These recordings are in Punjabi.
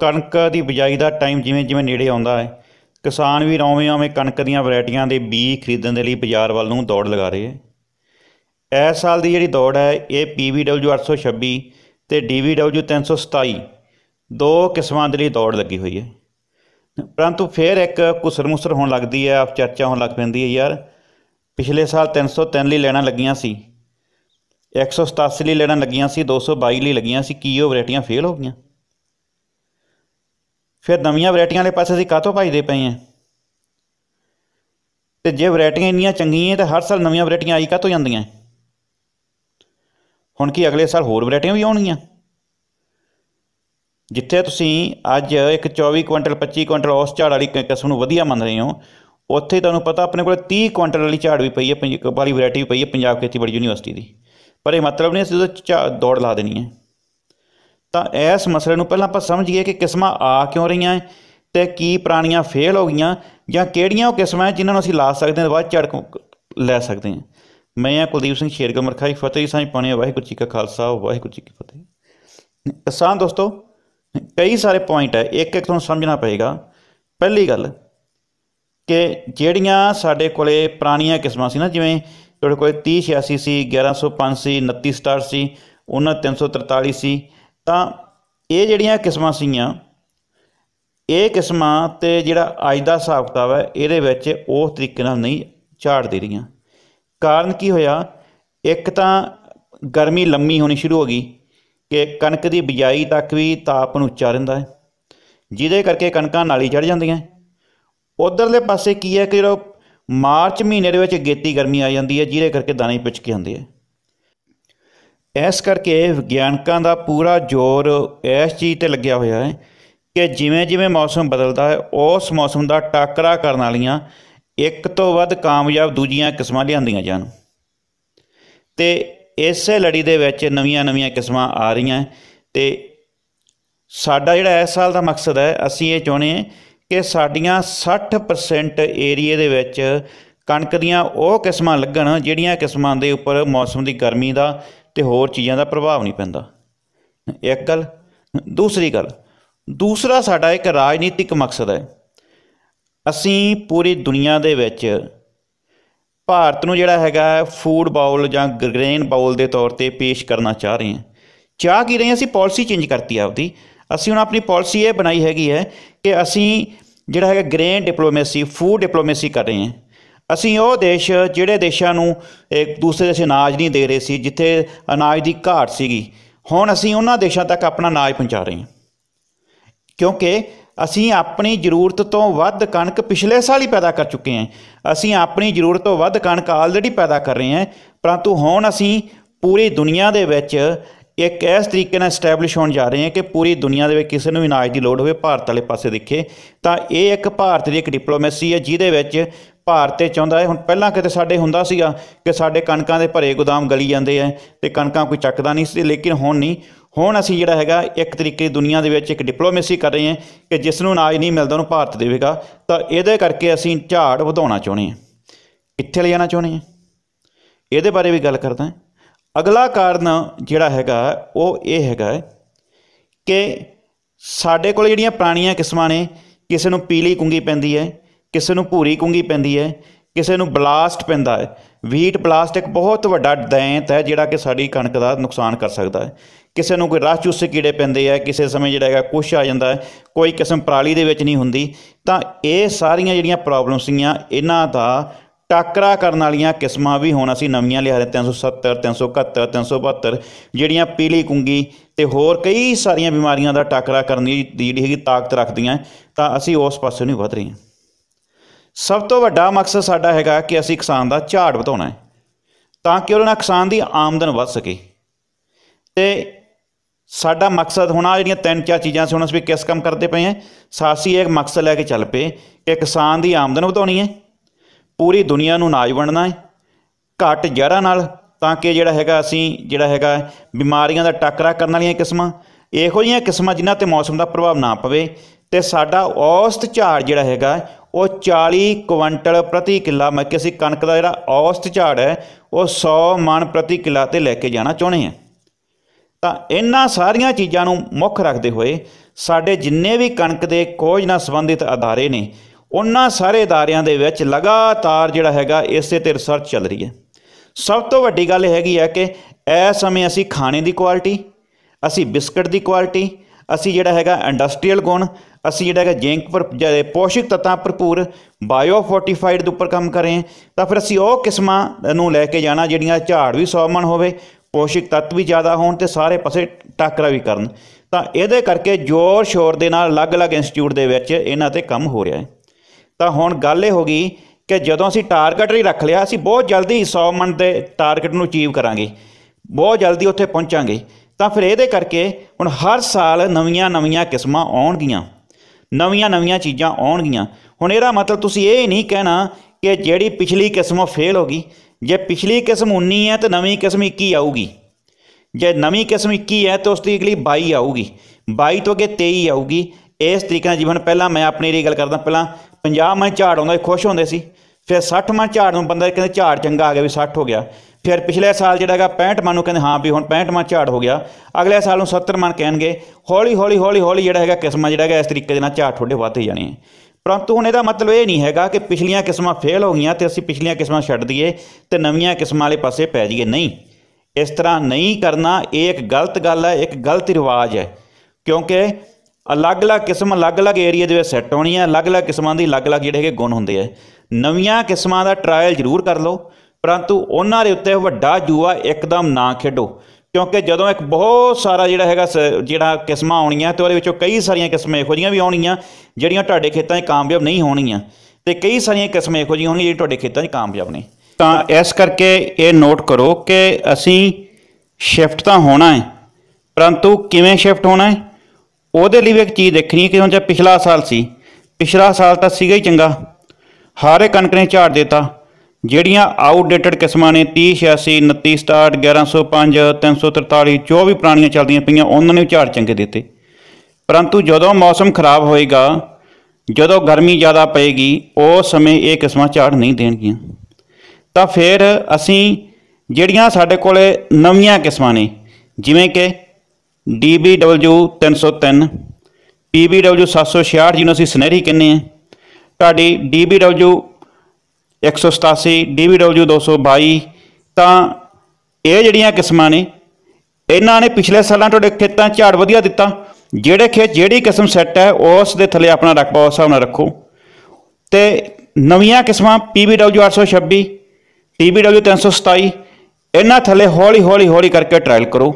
ਕਣਕ ਦੀ ਬਿਜਾਈ ਦਾ ਟਾਈਮ ਜਿਵੇਂ ਜਿਵੇਂ ਨੇੜੇ ਆਉਂਦਾ ਹੈ ਕਿਸਾਨ ਵੀ ਰੌਵੇਂ ਆਵੇਂ ਕਣਕ ਦੀਆਂ ਵੈਰਾਈਟੀਆਂ ਦੇ ਬੀਜ ਖਰੀਦਣ ਦੇ ਲਈ ਬਾਜ਼ਾਰ ਵੱਲ ਨੂੰ ਦੌੜ ਲਗਾ ਰਹੇ ਐ ਇਸ ਸਾਲ ਦੀ ਜਿਹੜੀ ਦੌੜ ਹੈ ਇਹ PVW 826 ਤੇ DVW 327 ਦੋ ਕਿਸਮਾਂ ਦੇ ਲਈ ਦੌੜ ਲੱਗੀ ਹੋਈ ਹੈ ਪਰੰਤੂ ਫਿਰ ਇੱਕ ਕੁਸਰਮੁਸਰ ਹੋਣ ਲੱਗਦੀ ਹੈ ਆਪ ਚਰਚਾ ਹੋਣ ਲੱਗ ਪੈਂਦੀ ਹੈ ਯਾਰ ਪਿਛਲੇ ਸਾਲ 303 ਲਈ ਲੈਣਾ ਲੱਗੀਆਂ ਸੀ 187 ਲਈ ਲੈਣਾ ਲੱਗੀਆਂ ਸੀ 222 ਲਈ ਲੱਗੀਆਂ ਸੀ ਕੀ ਉਹ ਵੈਰਾਈਟੀਆਂ ਫੇਲ ਹੋ ਗਈਆਂ ਫਿਰ ਨਵੀਆਂ ਵੈਰਾਈਟੀਆਂ ਵਾਲੇ ਪਾਸੇ ਅਸੀਂ ਕਾਹਤੋਂ ਭਜਦੇ ਪਏ ਆਂ ਤੇ ਜੇ ਵੈਰਾਈਟੀਆਂ ਇੰਨੀਆਂ ਚੰਗੀਆਂ ਤਾਂ ਹਰ ਸਾਲ ਨਵੀਆਂ ਵੈਰਾਈਟੀਆਂ ਆਈ ਕਾਤੋਂ ਜਾਂਦੀਆਂ ਹੁਣ ਕੀ ਅਗਲੇ ਸਾਲ ਹੋਰ ਵੈਰਾਈਟੀਆਂ ਵੀ ਆਉਣਗੀਆਂ ਜਿੱਥੇ ਤੁਸੀਂ ਅੱਜ ਇੱਕ 24 ਕੁਇੰਟਲ 25 ਕੁਇੰਟਲ ਉਸ ਝਾੜ ਵਾਲੀ ਕਿਸਮ ਨੂੰ ਵਧੀਆ ਮੰਨ ਰਹੇ ਹੋ ਉੱਥੇ ਤੁਹਾਨੂੰ ਪਤਾ ਆਪਣੇ ਕੋਲ 30 ਕੁਇੰਟਲ ਵਾਲੀ ਝਾੜ ਵੀ ਪਈ ਹੈ ਵਾਲੀ ਵੈਰਾਈਟੀ ਵੀ ਪਈ ਹੈ ਪੰਜਾਬ ਖੇਤੀਬਾੜੀ ਯੂਨੀਵਰਸਿਟੀ ਦੀ ਪਰ ਇਹ ਮਤਲਬ ਨਹੀਂ ਅਸੀਂ ਉਹਦਾ ਦੌੜ ਲਾ ਦੇਣੀ ਹੈ ਤਾਂ ਇਸ ਮਸਲੇ ਨੂੰ ਪਹਿਲਾਂ ਆਪਾਂ ਸਮਝੀਏ ਕਿ ਕਿਸਮਾਂ ਆ ਕਿਉਂ ਰਹੀਆਂ ਤੇ ਕੀ ਪ੍ਰਾਣੀਆਂ ਫੇਲ ਹੋ ਗਈਆਂ ਜਾਂ ਕਿਹੜੀਆਂ ਉਹ ਕਿਸਮਾਂ ਜਿਨ੍ਹਾਂ ਨੂੰ ਅਸੀਂ ਲਾ ਸਕਦੇ ਹਾਂ ਬਾਅਦ ਝੜਕ ਲੈ ਸਕਦੇ ਹਾਂ ਮੈਂ ਆ ਕੁਲਦੀਪ ਸਿੰਘ ਸ਼ੇਰਗਮ ਮਰਖਾਈ ਫਤਿਹ ਸਾਈਂ ਪਾਣੇ ਵਾਹਿਗੁਰੂ ਜੀ ਕਾ ਖਾਲਸਾ ਵਾਹਿਗੁਰੂ ਜੀ ਕੀ ਫਤਿਹ ਕਿਸਾਨ ਦੋਸਤੋ ਕਈ ਸਾਰੇ ਪੁਆਇੰਟ ਹੈ ਇੱਕ ਇੱਕ ਤੋਂ ਸਮਝਣਾ ਪਏਗਾ ਪਹਿਲੀ ਗੱਲ ਕਿ ਜਿਹੜੀਆਂ ਸਾਡੇ ਕੋਲੇ ਪ੍ਰਾਣੀਆਂ ਕਿਸਮਾਂ ਸੀ ਨਾ ਜਿਵੇਂ ਤੁਹਾਡੇ ਕੋਲੇ 3086 ਸੀ 1105 ਸੀ 2967 ਸੀ ਉਹਨਾਂ 343 ਸੀ ਤਾਂ ਇਹ ਜਿਹੜੀਆਂ ਕਿਸਮਾਂ ਸੀਆਂ ਇਹ ਕਿਸਮਾਂ ਤੇ ਜਿਹੜਾ ਅੱਜ ਦਾ ਹਿਸਾਬ ਕਿਤਾਬ ਹੈ ਇਹਦੇ ਵਿੱਚ ਉਸ ਤਰੀਕੇ ਨਾਲ ਨਹੀਂ ਝਾੜ ਦੇ ਰਹੀਆਂ ਕਾਰਨ ਕੀ ਹੋਇਆ ਇੱਕ ਤਾਂ ਗਰਮੀ ਲੰਮੀ ਹੋਣੀ ਸ਼ੁਰੂ ਹੋ ਗਈ ਕਿ ਕਣਕ ਦੀ ਬਿਜਾਈ ਤੱਕ ਵੀ ਤਾਪ ਨੂੰ ਉੱਚਾ ਰਹਿੰਦਾ ਹੈ ਜਿਹਦੇ ਕਰਕੇ ਕਣਕਾਂ ਨਾਲੀ ਚੜ ਜਾਂਦੀਆਂ ਉਧਰਲੇ ਪਾਸੇ ਕੀ ਹੈ ਕਿ ਜਦੋਂ ਮਾਰਚ ਮਹੀਨੇ ਦੇ ਵਿੱਚ ਗੇਤੀ ਗਰਮੀ ਆ ਜਾਂਦੀ ਹੈ ਜਿਹਦੇ ਕਰਕੇ ਦਾਣੇ ਪਿਚਕੇ ਹੁੰਦੇ ਆ ਇਸ ਕਰਕੇ ਵਿਗਿਆਨਕਾਂ ਦਾ ਪੂਰਾ ਜ਼ੋਰ ਇਸ ਚੀਜ਼ ਤੇ ਲੱਗਿਆ ਹੋਇਆ ਹੈ ਕਿ ਜਿਵੇਂ-ਜਿਵੇਂ ਮੌਸਮ ਬਦਲਦਾ ਹੈ ਉਸ ਮੌਸਮ ਦਾ ਟਾਕਰਾ ਕਰਨ ਵਾਲੀਆਂ ਇੱਕ ਤੋਂ ਵੱਧ ਕਾਮਯਾਬ ਦੂਜੀਆਂ ਕਿਸਮਾਂ ਲਿਆਂਦੀਆਂ ਜਾਣ ਤੇ ਇਸੇ ਲੜੀ ਦੇ ਵਿੱਚ ਨਵੀਆਂ-ਨਵੀਆਂ ਕਿਸਮਾਂ ਆ ਰਹੀਆਂ ਤੇ ਸਾਡਾ ਜਿਹੜਾ ਇਸ ਸਾਲ ਦਾ ਮਕਸਦ ਹੈ ਅਸੀਂ ਇਹ ਚਾਹੁੰਦੇ ਹਾਂ ਕਿ ਸਾਡੀਆਂ 60% ਏਰੀਆ ਦੇ ਵਿੱਚ ਕਣਕ ਦੀਆਂ ਉਹ ਕਿਸਮਾਂ ਲੱਗਣ ਜਿਹੜੀਆਂ ਕਿਸਮਾਂ ਦੇ ਉੱਪਰ ਮੌਸਮ ਦੀ ਗਰਮੀ ਦਾ ਤੇ ਹੋਰ ਚੀਜ਼ਾਂ ਦਾ ਪ੍ਰਭਾਵ ਨਹੀਂ ਪੈਂਦਾ ਇੱਕ ਗੱਲ ਦੂਸਰੀ ਗੱਲ ਦੂਸਰਾ ਸਾਡਾ ਇੱਕ ਰਾਜਨੀਤਿਕ ਮਕਸਦ ਹੈ ਅਸੀਂ ਪੂਰੀ ਦੁਨੀਆ ਦੇ ਵਿੱਚ ਭਾਰਤ ਨੂੰ ਜਿਹੜਾ ਹੈਗਾ ਫੂਡ ਬਾਉਲ ਜਾਂ ਗ੍ਰੇਨ ਬਾਉਲ ਦੇ ਤੌਰ ਤੇ ਪੇਸ਼ ਕਰਨਾ ਚਾਹ ਰਹੇ ਹਾਂ ਚਾਹ ਕੀ ਰਹੇ ਅਸੀਂ ਪਾਲਿਸੀ ਚੇਂਜ ਕਰਤੀ ਆਪਦੀ ਅਸੀਂ ਹੁਣ ਆਪਣੀ ਪਾਲਿਸੀ ਇਹ ਬਣਾਈ ਹੈਗੀ ਹੈ ਕਿ ਅਸੀਂ ਜਿਹੜਾ ਹੈਗਾ ਗ੍ਰੇਨ ਡਿਪਲੋਮੇਸੀ ਫੂਡ ਡਿਪਲੋਮੇਸੀ ਕਰ ਰਹੇ ਹਾਂ ਅਸੀਂ ਉਹ ਦੇਸ਼ ਜਿਹੜੇ ਦੇਸ਼ਾਂ ਨੂੰ ਇੱਕ ਦੂਸਰੇ ਦੇ ਅਨਾਜ ਨਹੀਂ ਦੇ ਰਹੇ ਸੀ ਜਿੱਥੇ ਅਨਾਜ ਦੀ ਘਾਟ ਸੀਗੀ ਹੁਣ ਅਸੀਂ ਉਹਨਾਂ ਦੇਸ਼ਾਂ ਤੱਕ ਆਪਣਾ ਅਨਾਜ ਪਹੁੰਚਾ ਰਹੇ ਹਾਂ ਕਿਉਂਕਿ ਅਸੀਂ ਆਪਣੀ ਜ਼ਰੂਰਤ ਤੋਂ ਵੱਧ ਕਣਕ ਪਿਛਲੇ ਸਾਲ ਹੀ ਪੈਦਾ ਕਰ ਚੁੱਕੇ ਹਾਂ ਅਸੀਂ ਆਪਣੀ ਜ਼ਰੂਰਤ ਤੋਂ ਵੱਧ ਕਣਕ ਆਲਰੇਡੀ ਪੈਦਾ ਕਰ ਰਹੇ ਹਾਂ ਪਰੰਤੂ ਹੁਣ ਅਸੀਂ ਪੂਰੀ ਦੁਨੀਆ ਦੇ ਵਿੱਚ ਇੱਕ ਇਸ ਤਰੀਕੇ ਨਾਲ ਸਟੈਬਲਿਸ਼ ਹੋਣ ਜਾ ਰਹੇ ਹਾਂ ਕਿ ਪੂਰੀ ਦੁਨੀਆ ਦੇ ਵਿੱਚ ਕਿਸੇ ਨੂੰ ਵੀ ਅਨਾਜ ਦੀ ਲੋੜ ਹੋਵੇ ਭਾਰਤ ਵਾਲੇ ਪਾਸੇ ਦੇਖੇ ਤਾਂ ਇਹ ਇੱਕ ਭਾਰਤ ਦੀ ਇੱਕ ਡਿਪਲੋਮੇਸੀ ਹੈ ਜਿਹਦੇ ਵਿੱਚ ਭਾਰਤ ਤੇ ਚਾਹੁੰਦਾ ਹੈ ਹੁਣ ਪਹਿਲਾਂ ਕਿਤੇ ਸਾਡੇ ਹੁੰਦਾ ਸੀਗਾ ਕਿ ਸਾਡੇ ਕਣਕਾਂ ਦੇ ਭਰੇ ਗੋਦਾਮ ਗਲੀ ਜਾਂਦੇ ਐ ਤੇ ਕਣਕਾਂ ਕੋਈ ਚੱਕਦਾ ਨਹੀਂ ਸੀ ਲੇਕਿਨ ਹੁਣ ਨਹੀਂ ਹੁਣ ਅਸੀਂ ਜਿਹੜਾ ਹੈਗਾ ਇੱਕ ਤਰੀਕੇ ਦੀ ਦੁਨੀਆ ਦੇ ਵਿੱਚ ਇੱਕ ਡਿਪਲੋਮੇਸੀ ਕਰ ਰਹੇ ਹਾਂ ਕਿ ਜਿਸ ਨੂੰ ਅਨਾਜ ਨਹੀਂ ਮਿਲਦਾ ਉਹਨੂੰ ਭਾਰਤ ਦੇਵੇਗਾ ਤਾਂ ਇਹਦੇ ਕਰਕੇ ਅਸੀਂ ਝਾੜ ਵਧਾਉਣਾ ਚਾਹੁੰਦੇ ਹਾਂ ਕਿੱਥੇ ਲੈ ਜਾਣਾ ਚਾਹੁੰਦੇ ਹਾਂ ਇਹਦੇ ਬਾਰੇ ਵੀ ਗੱਲ ਕਰਦਾ ਹਾਂ ਅਗਲਾ ਕਾਰਨ ਜਿਹੜਾ ਹੈਗਾ ਉਹ ਇਹ ਹੈਗਾ ਕਿ ਸਾਡੇ ਕੋਲ ਜਿਹੜੀਆਂ ਪ੍ਰਾਣੀਆਂ ਕਿਸਮਾਂ ਨੇ ਕਿਸੇ ਨੂੰ ਪੀਲੀ ਕੁੰਗੀ ਪੈਂਦੀ ਹੈ ਕਿਸੇ ਨੂੰ ਭੂਰੀ ਕੁੰਗੀ ਪੈਂਦੀ ਹੈ ਕਿਸੇ ਨੂੰ ਬਲਾਸਟ ਪੈਂਦਾ ਹੈ ਵੀਟ ਬਲਾਸਟ ਇੱਕ ਬਹੁਤ ਵੱਡਾ ਦੈਂਤ ਹੈ ਜਿਹੜਾ ਕਿ ਸਾਡੀ ਕਣਕ ਦਾ ਨੁਕਸਾਨ ਕਰ ਸਕਦਾ ਹੈ ਕਿਸੇ ਨੂੰ ਕੋਈ ਰਸ ਚੂਸੇ ਕੀੜੇ ਪੈਂਦੇ ਆ ਕਿਸੇ ਸਮੇਂ ਜਿਹੜਾ ਹੈਗਾ ਕੁਛ ਆ ਜਾਂਦਾ ਹੈ ਕੋਈ ਕਿਸਮ ਪਰਾਲੀ ਦੇ ਵਿੱਚ ਨਹੀਂ ਹੁੰਦੀ ਤਾਂ ਇਹ ਸਾਰੀਆਂ ਜਿਹੜੀਆਂ ਪ੍ਰੋਬਲਮਸ ਸੀਆਂ ਇਹਨਾਂ ਦਾ ਟਾਕਰਾ ਕਰਨ ਵਾਲੀਆਂ ਕਿਸਮਾਂ ਵੀ ਹੁਣ ਅਸੀਂ ਨਵੀਆਂ ਲਿਆ ਰਹੇ 370 371 372 ਜਿਹੜੀਆਂ ਪੀਲੀ ਕੁੰਗੀ ਤੇ ਹੋਰ ਕਈ ਸਾਰੀਆਂ ਬਿਮਾਰੀਆਂ ਦਾ ਟਾਕਰਾ ਕਰਨ ਦੀ ਜਿਹੜੀ ਹੈਗੀ ਤਾਕਤ ਰੱਖਦੀਆਂ ਤਾਂ ਅਸੀਂ ਉਸ ਪਾਸੇ ਨਹੀਂ ਵਧ ਰਹੇ ਹਾਂ ਸਭ ਤੋਂ ਵੱਡਾ ਮਕਸਦ ਸਾਡਾ ਹੈਗਾ ਕਿ ਅਸੀਂ ਕਿਸਾਨ ਦਾ ਝਾੜ ਵਧਾਉਣਾ ਹੈ ਤਾਂ ਕਿ ਉਹਨਾਂ ਨਾਲ ਕਿਸਾਨ ਦੀ ਆਮਦਨ ਵੱਧ ਸਕੇ ਤੇ ਸਾਡਾ ਮਕਸਦ ਹੁਣ ਆ ਜਿਹੜੀਆਂ ਤਿੰਨ ਚਾਰ ਚੀਜ਼ਾਂ ਸੀ ਹੁਣ ਅਸੀਂ ਕਿਸ ਕੰਮ ਕਰਦੇ ਪਏ ਆ ਸਾਸੀ ਇੱਕ ਮਕਸਦ ਲੈ ਕੇ ਚੱਲ ਪਏ ਕਿ ਕਿਸਾਨ ਦੀ ਆਮਦਨ ਵਧਾਉਣੀ ਹੈ ਪੂਰੀ ਦੁਨੀਆ ਨੂੰ ਨਾਜ ਵੰਡਣਾ ਹੈ ਘੱਟ ਜੜਾਂ ਨਾਲ ਤਾਂ ਕਿ ਜਿਹੜਾ ਹੈਗਾ ਅਸੀਂ ਜਿਹੜਾ ਹੈਗਾ ਬਿਮਾਰੀਆਂ ਦਾ ਟੱਕਰਾ ਕਰਨ ਵਾਲੀਆਂ ਕਿਸਮਾਂ ਇਹੋ ਜਿਹੀਆਂ ਕਿਸਮਾਂ ਜਿਨ੍ਹਾਂ ਤੇ ਮੌਸਮ ਦਾ ਪ੍ਰਭਾਵ ਨਾ ਪਵੇ ਤੇ ਸਾਡਾ ਔਸਤ ਝਾੜ ਜਿਹੜਾ ਹੈਗਾ ਉਹ 40 ਕੁਇੰਟਲ ਪ੍ਰਤੀ ਕਿੱਲਾ ਮੈਂ ਕਿ ਅਸੀਂ ਕਣਕ ਦਾ ਜਿਹੜਾ ਔਸਤ ਝਾੜ ਹੈ ਉਹ 100 ਮਣ ਪ੍ਰਤੀ ਕਿੱਲਾ ਤੇ ਲੈ ਕੇ ਜਾਣਾ ਚਾਹੁੰਦੇ ਆ ਤਾਂ ਇਹਨਾਂ ਸਾਰੀਆਂ ਚੀਜ਼ਾਂ ਨੂੰ ਮੁੱਖ ਰੱਖਦੇ ਹੋਏ ਸਾਡੇ ਜਿੰਨੇ ਵੀ ਕਣਕ ਦੇ ਕੋਝ ਨਾਲ ਸੰਬੰਧਿਤ ਅਦਾਰੇ ਨੇ ਉਹਨਾਂ ਸਾਰੇ ਅਦਾਰਿਆਂ ਦੇ ਵਿੱਚ ਲਗਾਤਾਰ ਜਿਹੜਾ ਹੈਗਾ ਇਸੇ ਤੇ ਰਿਸਰਚ ਚੱਲ ਰਹੀ ਹੈ ਸਭ ਤੋਂ ਵੱਡੀ ਗੱਲ ਹੈਗੀ ਹੈ ਕਿ ਇਸ ਸਮੇਂ ਅਸੀਂ ਖਾਣੇ ਦੀ ਕੁਆਲਿਟੀ ਅਸੀਂ ਬਿਸਕਟ ਦੀ ਕੁਆਲਿਟੀ ਅਸੀਂ ਜਿਹੜਾ ਹੈਗਾ ਇੰਡਸਟਰੀਅਲ ਗੁਣ ਅਸੀਂ ਜਿਹੜਾ ਹੈਗਾ ਜਿੰਕ ਪਰ ਜਿਹੜੇ ਪੋਸ਼ਕ ਤੱਤਾਂ ਭਰਪੂਰ ਬਾਇਓ ਫੋਰਟੀਫਾਈਡ ਦੇ ਉੱਪਰ ਕੰਮ ਕਰ ਰਹੇ ਹਾਂ ਤਾਂ ਫਿਰ ਅਸੀਂ ਉਹ ਕਿਸਮਾਂ ਨੂੰ ਲੈ ਕੇ ਜਾਣਾ ਜਿਹੜੀਆਂ ਝਾੜ ਵੀ 100 ਮਣ ਹੋਵੇ ਪੋਸ਼ਕ ਤੱਤ ਵੀ ਜ਼ਿਆਦਾ ਹੋਣ ਤੇ ਸਾਰੇ ਪਾਸੇ ਟਾਕਰਾ ਵੀ ਕਰਨ ਤਾਂ ਇਹਦੇ ਕਰਕੇ ਜ਼ੋਰ ਸ਼ੋਰ ਦੇ ਨਾਲ ਅਲੱਗ-ਅਲੱਗ ਇੰਸਟੀਚਿਊਟ ਦੇ ਵਿੱਚ ਇਹਨਾਂ ਤੇ ਕੰਮ ਹੋ ਰਿਹਾ ਹੈ ਤਾਂ ਹੁਣ ਗੱਲ ਇਹ ਹੋ ਗਈ ਕਿ ਜਦੋਂ ਅਸੀਂ ਟਾਰਗੇਟ ਹੀ ਰੱਖ ਲਿਆ ਅਸੀਂ ਬਹੁਤ ਜਲਦੀ 100 ਮਣ ਦੇ ਟਾਰਗੇਟ ਨੂੰ ਅਚੀਵ ਕਰਾਂਗੇ ਬਹੁਤ ਜਲਦੀ ਉੱਥੇ ਪਹੁੰਚਾਂਗੇ ਤਾਂ ਫਿਰ ਇਹਦੇ ਕਰਕੇ ਹੁਣ ਹਰ ਸਾਲ ਨਵੀਆਂ-ਨਵੀਆਂ ਕਿਸਮਾਂ ਆਉਣਗੀਆਂ ਨਵੀਆਂ-ਨਵੀਆਂ ਚੀਜ਼ਾਂ ਆਉਣਗੀਆਂ ਹੁਣ ਇਹਦਾ ਮਤਲਬ ਤੁਸੀਂ ਇਹ ਨਹੀਂ ਕਹਿਣਾ ਕਿ ਜਿਹੜੀ ਪਿਛਲੀ ਕਿਸਮ ਫੇਲ ਹੋ ਗਈ ਜੇ ਪਿਛਲੀ ਕਿਸਮ 19 ਹੈ ਤਾਂ ਨਵੀਂ ਕਿਸਮ 21 ਆਊਗੀ ਜੇ ਨਵੀਂ ਕਿਸਮ 21 ਹੈ ਤਾਂ ਉਸ ਦੀ ਅਗਲੀ 22 ਆਊਗੀ 22 ਤੋਂ ਅਗੇ 23 ਆਊਗੀ ਇਸ ਤਰੀਕੇ ਨਾਲ ਜੀਵਨ ਪਹਿਲਾਂ ਮੈਂ ਆਪਣੀ ਰੀ ਗੱਲ ਕਰਦਾ ਪਹਿਲਾਂ ਪੰਜਾਬ ਮੈਂ ਝਾੜ ਆਉਂਦਾ ਖੁਸ਼ ਹੁੰਦੇ ਸੀ ਫਿਰ 60ਵਾਂ ਝਾੜ ਨੂੰ ਬੰਦਾ ਕਹਿੰਦੇ ਝਾੜ ਚੰਗਾ ਆ ਗਿਆ ਵੀ 60 ਹੋ ਗਿਆ ਫਿਰ ਪਿਛਲੇ ਸਾਲ ਜਿਹੜਾ ਹੈਗਾ 65 ਮਨ ਨੂੰ ਕਹਿੰਦੇ ਹਾਂ ਵੀ ਹੁਣ 65 ਮਨ ਝਾੜ ਹੋ ਗਿਆ ਅਗਲੇ ਸਾਲ ਨੂੰ 70 ਮਨ ਕਹਿਣਗੇ ਹੌਲੀ ਹੌਲੀ ਹੌਲੀ ਹੌਲੀ ਜਿਹੜਾ ਹੈਗਾ ਕਿਸਮਾਂ ਜਿਹੜਾ ਹੈਗਾ ਇਸ ਤਰੀਕੇ ਦੇ ਨਾਲ ਝਾੜ ਥੋੜੇ ਵਧਦੇ ਜਾਣੇ ਪਰੰਤੂ ਹੁਣ ਇਹਦਾ ਮਤਲਬ ਇਹ ਨਹੀਂ ਹੈਗਾ ਕਿ ਪਿਛਲੀਆਂ ਕਿਸਮਾਂ ਫੇਲ ਹੋ ਗਈਆਂ ਤੇ ਅਸੀਂ ਪਿਛਲੀਆਂ ਕਿਸਮਾਂ ਛੱਡ ਦਈਏ ਤੇ ਨਵੀਆਂ ਕਿਸਮਾਂ ਵਾਲੇ ਪਾਸੇ ਪੈ ਜਾਈਏ ਨਹੀਂ ਇਸ ਤਰ੍ਹਾਂ ਨਹੀਂ ਕਰਨਾ ਇਹ ਇੱਕ ਗਲਤ ਗੱਲ ਹੈ ਇੱਕ ਗਲਤ ਰਿਵਾਜ ਹੈ ਕਿਉਂਕਿ ਅਲੱਗ-ਅਲੱਗ ਕਿਸਮ ਅਲੱਗ-ਅਲੱਗ ਏਰੀਆ ਦੇ ਵਿੱਚ ਸੈੱਟ ਹੋਣੀ ਹੈ ਅਲੱਗ-ਅਲੱਗ ਕਿਸਮਾਂ ਦੀ ਅਲੱਗ-ਅਲੱਗ ਜਿਹੜੇ ਹੈਗੇ ਗੁਣ ਹੁੰਦੇ ਆ ਨਵੀਆਂ ਕਿਸਮਾਂ ਦਾ ਟਰਾਇਲ ਜ਼ਰੂਰ ਕਰ ਲਓ ਪਰੰਤੂ ਉਹਨਾਂ ਦੇ ਉੱਤੇ ਵੱਡਾ ਜੂਆ ਇੱਕਦਮ ਨਾ ਖੇਡੋ ਕਿਉਂਕਿ ਜਦੋਂ ਇੱਕ ਬਹੁਤ ਸਾਰਾ ਜਿਹੜਾ ਹੈਗਾ ਜਿਹੜਾ ਕਿਸਮਾਂ ਆਉਣੀਆਂ ਤੇ ਉਹਦੇ ਵਿੱਚੋਂ ਕਈ ਸਾਰੀਆਂ ਕਿਸਮਾਂ ਇਹੋ ਜੀਆਂ ਵੀ ਆਉਣੀਆਂ ਜਿਹੜੀਆਂ ਤੁਹਾਡੇ ਖੇਤਾਂ 'ਚ ਕਾਮਯਾਬ ਨਹੀਂ ਹੋਣੀਆਂ ਤੇ ਕਈ ਸਾਰੀਆਂ ਕਿਸਮਾਂ ਇਹੋ ਜੀਆਂ ਹੋਣਗੀਆਂ ਜਿਹੜੀਆਂ ਤੁਹਾਡੇ ਖੇਤਾਂ 'ਚ ਕਾਮਯਾਬ ਨਹੀਂ ਤਾਂ ਇਸ ਕਰਕੇ ਇਹ ਨੋਟ ਕਰੋ ਕਿ ਅਸੀਂ ਸ਼ਿਫਟ ਤਾਂ ਹੋਣਾ ਹੈ ਪਰੰਤੂ ਕਿਵੇਂ ਸ਼ਿਫਟ ਹੋਣਾ ਹੈ ਉਹਦੇ ਲਈ ਵੀ ਇੱਕ ਚੀਜ਼ ਦੇਖਣੀ ਹੈ ਕਿ ਹੁਣ ਜੇ ਪਿਛਲਾ ਸਾਲ ਸੀ ਪਿਛਲਾ ਸਾਲ ਤਾਂ ਸੀਗਾ ਹੀ ਚੰਗਾ ਸਾਰੇ ਕਣਕ ਨੇ ਝਾੜ ਦਿੱਤਾ ਜਿਹੜੀਆਂ ਆਊਟਡੇਟਡ ਕਿਸਮਾਂ ਨੇ 3086 2967 1105 343 ਜੋ ਵੀ ਪੁਰਾਣੀਆਂ ਚੱਲਦੀਆਂ ਪਈਆਂ ਉਹਨਾਂ ਨੇ ਝਾੜ ਚੰਗੇ ਦਿੱਤੇ ਪਰੰਤੂ ਜਦੋਂ ਮੌਸਮ ਖਰਾਬ ਹੋਏਗਾ ਜਦੋਂ ਗਰਮੀ ਜ਼ਿਆਦਾ ਪਏਗੀ ਉਸ ਸਮੇਂ ਇਹ ਕਿਸਮਾਂ ਝਾੜ ਨਹੀਂ ਦੇਣਗੀਆਂ ਤਾਂ ਫਿਰ ਅਸੀਂ ਜਿਹੜੀਆਂ ਸਾਡੇ ਕੋਲੇ ਨਵੀਆਂ ਕਿਸਮਾਂ ਨੇ ਜਿਵੇਂ ਕਿ DBW 303 PBW 766 ਜਿਹਨੂੰ ਅਸੀਂ ਸਨੈਰੀ ਕਹਿੰਦੇ ਆ ਤੁਹਾਡੀ DBW 187 DBW 222 ਤਾਂ ਇਹ ਜਿਹੜੀਆਂ ਕਿਸਮਾਂ ਨੇ ਇਹਨਾਂ ਨੇ ਪਿਛਲੇ ਸਾਲਾਂ ਤੁਹਾਡੇ ਖੇਤਾਂ ਝਾੜ ਵਧੀਆ ਦਿੱਤਾ ਜਿਹੜੇ ਖੇਤ ਜਿਹੜੀ ਕਿਸਮ ਸੈੱਟ ਹੈ ਉਸ ਦੇ ਥੱਲੇ ਆਪਣਾ ਰਕਬਾ ਉਸ ਹਿਸਾਬ ਨਾਲ ਰੱਖੋ ਤੇ ਨਵੀਆਂ ਕਿਸਮਾਂ PBW 826 TBW 327 ਇਹਨਾਂ ਥੱਲੇ ਹੌਲੀ ਹੌਲੀ ਹੌਲੀ ਕਰਕੇ ਟ੍ਰਾਇਲ ਕਰੋ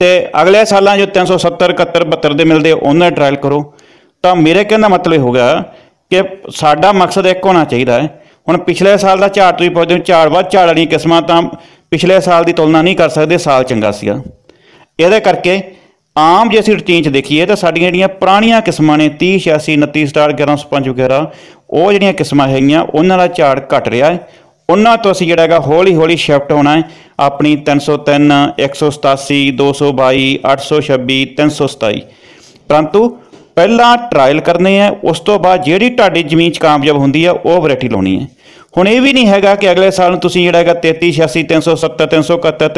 ਤੇ ਅਗਲੇ ਸਾਲਾਂ ਜੋ 370 71 72 ਦੇ ਮਿਲਦੇ ਉਹਨਾਂ ਟ੍ਰਾਇਲ ਕਰੋ ਤਾਂ ਮੇਰੇ ਕਹਿਣ ਦਾ ਮਤਲਬ ਇਹ ਹੋ ਗਿਆ ਕਿ ਸਾਡਾ ਮਕਸਦ ਇੱਕ ਹੋਣਾ ਚਾਹੀਦਾ ਹੈ ਹੁਣ ਪਿਛਲੇ ਸਾਲ ਦਾ ਝਾੜ ਤੁਸੀਂ ਪੁੱਛਦੇ ਹੋ ਝਾੜ ਵੱਧ ਝਾੜ ਵਾਲੀਆਂ ਕਿਸਮਾਂ ਤਾਂ ਪਿਛਲੇ ਸਾਲ ਦੀ ਤੁਲਨਾ ਨਹੀਂ ਕਰ ਸਕਦੇ ਸਾਲ ਚੰਗਾ ਸੀਗਾ ਇਹਦੇ ਕਰਕੇ ਆਮ ਜੇ ਅਸੀਂ ਰੁਟੀਨ 'ਚ ਦੇਖੀਏ ਤਾਂ ਸਾਡੀਆਂ ਜਿਹੜੀਆਂ ਪੁਰਾਣੀਆਂ ਕਿਸਮਾਂ ਨੇ 30 86 29 ਸਟਾਰ 11 5 ਵਗੈਰਾ ਉਹ ਜਿਹੜੀਆਂ ਕਿਸਮਾਂ ਹੈਗੀਆਂ ਉਹਨਾਂ ਦਾ ਝਾੜ ਘਟ ਰਿਹਾ ਹੈ ਉਹਨਾਂ ਤੋਂ ਅਸੀਂ ਜਿਹੜਾ ਹੈਗਾ ਹੌਲੀ ਹੌਲੀ ਸ਼ਿਫਟ ਹੋਣਾ ਹੈ ਆਪਣੀ 303 187 222 826 327 ਪਰੰਤੂ ਪਹਿਲਾਂ ਟ੍ਰਾਇਲ ਕਰਨੇ ਆ ਉਸ ਤੋਂ ਬਾਅਦ ਜਿਹੜੀ ਤੁਹਾਡੀ ਜ਼ਮੀਨ 'ਚ ਕਾਮਯਾਬ ਹੁੰਦੀ ਆ ਉਹ ਵੈਰਾਈਟੀ ਲਾਉਣੀ ਹੈ ਹੁਣ ਇਹ ਵੀ ਨਹੀਂ ਹੈਗਾ ਕਿ ਅਗਲੇ ਸਾਲ ਨੂੰ ਤੁਸੀਂ ਜਿਹੜਾ ਹੈਗਾ 33 86 370 371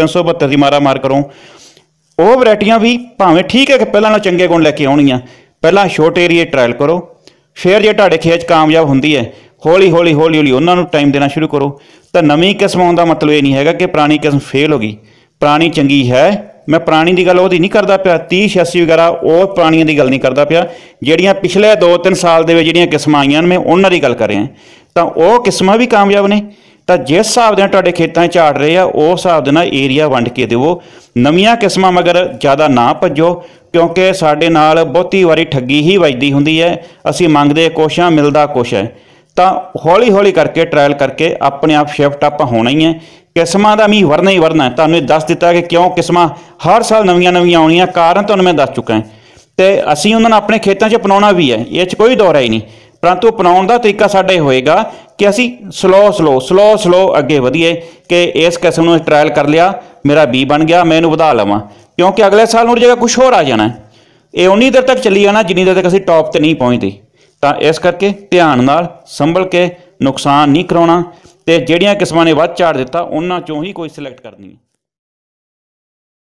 372 ਦੀ ਮਾਰਾ ਮਾਰ ਕਰੋ ਉਹ ਵੈਰਾਈਟੀਆਂ ਵੀ ਭਾਵੇਂ ਠੀਕ ਹੈ ਕਿ ਪਹਿਲਾਂ ਨਾਲ ਚੰਗੇ ਗੁਣ ਲੈ ਕੇ ਆਉਣੀਆਂ ਪਹਿਲਾਂ ਛੋਟ ਏਰੀਏ ਟ੍ਰਾਇਲ ਕਰੋ ਫਿਰ ਜੇ ਤੁਹਾਡੇ ਖੇਤ ਚ ਕਾਮਯਾਬ ਹੁੰਦੀ ਹੈ ਹੌਲੀ ਹੌਲੀ ਹੌਲੀ ਹੌਲੀ ਉਹਨਾਂ ਨੂੰ ਟਾਈਮ ਦੇਣਾ ਸ਼ੁਰੂ ਕਰੋ ਤਾਂ ਨਵੀਂ ਕਿਸਮ ਆਉਣ ਦਾ ਮਤਲਬ ਇਹ ਨਹੀਂ ਹੈਗਾ ਕਿ ਪੁਰਾਣੀ ਕਿਸਮ ਫੇਲ ਹੋ ਗਈ ਪੁਰਾਣੀ ਚੰਗੀ ਹੈ ਮੈਂ ਪ੍ਰਾਣੀ ਦੀ ਗੱਲ ਉਹਦੀ ਨਹੀਂ ਕਰਦਾ ਪਿਆ 30 86 ਵਗੈਰਾ ਉਹ ਪ੍ਰਾਣੀਆਂ ਦੀ ਗੱਲ ਨਹੀਂ ਕਰਦਾ ਪਿਆ ਜਿਹੜੀਆਂ ਪਿਛਲੇ 2-3 ਸਾਲ ਦੇ ਵਿੱਚ ਜਿਹੜੀਆਂ ਕਿਸਮਾਂ ਆਈਆਂ ਨੇ ਉਹਨਾਂ ਦੀ ਗੱਲ ਕਰ ਰਿਹਾ ਤਾਂ ਉਹ ਕਿਸਮਾਂ ਵੀ ਕਾਮਯਾਬ ਨੇ ਤਾਂ ਜਿਸ ਹਿਸਾਬ ਦੇ ਨਾਲ ਤੁਹਾਡੇ ਖੇਤਾਂ 'ਚ ਝਾੜ ਰਹੇ ਆ ਉਹ ਹਿਸਾਬ ਦੇ ਨਾਲ ਏਰੀਆ ਵੰਡ ਕੇ ਦਿਓ ਨਵੀਆਂ ਕਿਸਮਾਂ ਮਗਰ ਜ਼ਿਆਦਾ ਨਾ ਭੱਜੋ ਕਿਉਂਕਿ ਸਾਡੇ ਨਾਲ ਬਹੁਤੀ ਵਾਰੀ ਠੱਗੀ ਹੀ ਵੱਜਦੀ ਹੁੰਦੀ ਹੈ ਅਸੀਂ ਮੰਗਦੇ ਕੋਸ਼ਾਂ ਮਿਲਦਾ ਕੁਛ ਹੈ ਤਾਂ ਹੌਲੀ ਹੌਲੀ ਕਰਕੇ ਟ੍ਰਾਇਲ ਕਰਕੇ ਆਪਣੇ ਆਪ ਸ਼ਿਫਟ ਆਪਾ ਹੋਣਾ ਹੀ ਹੈ ਕਿਸਮਾਂ ਦਾ ਮੀ ਵਰਨਾ ਹੀ ਵਰਨਾ ਤੁਹਾਨੂੰ ਇਹ ਦੱਸ ਦਿੱਤਾ ਕਿ ਕਿਉਂ ਕਿਸਮਾਂ ਹਰ ਸਾਲ ਨਵੀਆਂ ਨਵੀਆਂ ਆਉਣੀਆਂ ਕਾਰਨ ਤੁਹਾਨੂੰ ਮੈਂ ਦੱਸ ਚੁੱਕਾ ਹਾਂ ਤੇ ਅਸੀਂ ਉਹਨਾਂ ਨੂੰ ਆਪਣੇ ਖੇਤਾਂ 'ਚ ਅਪਣਾਉਣਾ ਵੀ ਹੈ ਇਹ 'ਚ ਕੋਈ ਦੌਰਾ ਹੀ ਨਹੀਂ ਪਰੰਤੂ ਅਪਣਾਉਣ ਦਾ ਤਰੀਕਾ ਸਾਡਾ ਹੀ ਹੋਏਗਾ ਕਿ ਅਸੀਂ ਸਲੋ ਸਲੋ ਸਲੋ ਸਲੋ ਅੱਗੇ ਵਧੀਏ ਕਿ ਇਸ ਕਿਸਮ ਨੂੰ ਟ੍ਰਾਇਲ ਕਰ ਲਿਆ ਮੇਰਾ ਬੀ ਬਣ ਗਿਆ ਮੈਂ ਇਹਨੂੰ ਵਧਾ ਲਵਾਂ ਕਿਉਂਕਿ ਅਗਲੇ ਸਾਲ ਨੂੰ ਜਿਹੜਾ ਕੁਝ ਹੋਰ ਆ ਜਾਣਾ ਇਹ ਉਨੀ ਦੇਰ ਤੱਕ ਚੱਲੀ ਜਾਣਾ ਜਿੰਨੀ ਦੇਰ ਤੱਕ ਅਸੀਂ ਟੌਪ ਤੇ ਨਹੀਂ ਪਹੁੰਚਦੇ ਤਾਂ ਇਸ ਕਰਕੇ ਧਿਆਨ ਨਾਲ ਸੰਭਲ ਕੇ ਨੁਕਸਾਨ ਨਹੀਂ ਕਰਾਉਣਾ ਤੇ ਜਿਹੜੀਆਂ ਕਿਸਮਾਂ ਨੇ ਵੱਧ ਝਾੜ ਦਿੱਤਾ ਉਹਨਾਂ ਚੋਂ ਹੀ ਕੋਈ ਸਿਲੈਕਟ ਕਰਨੀ ਹੈ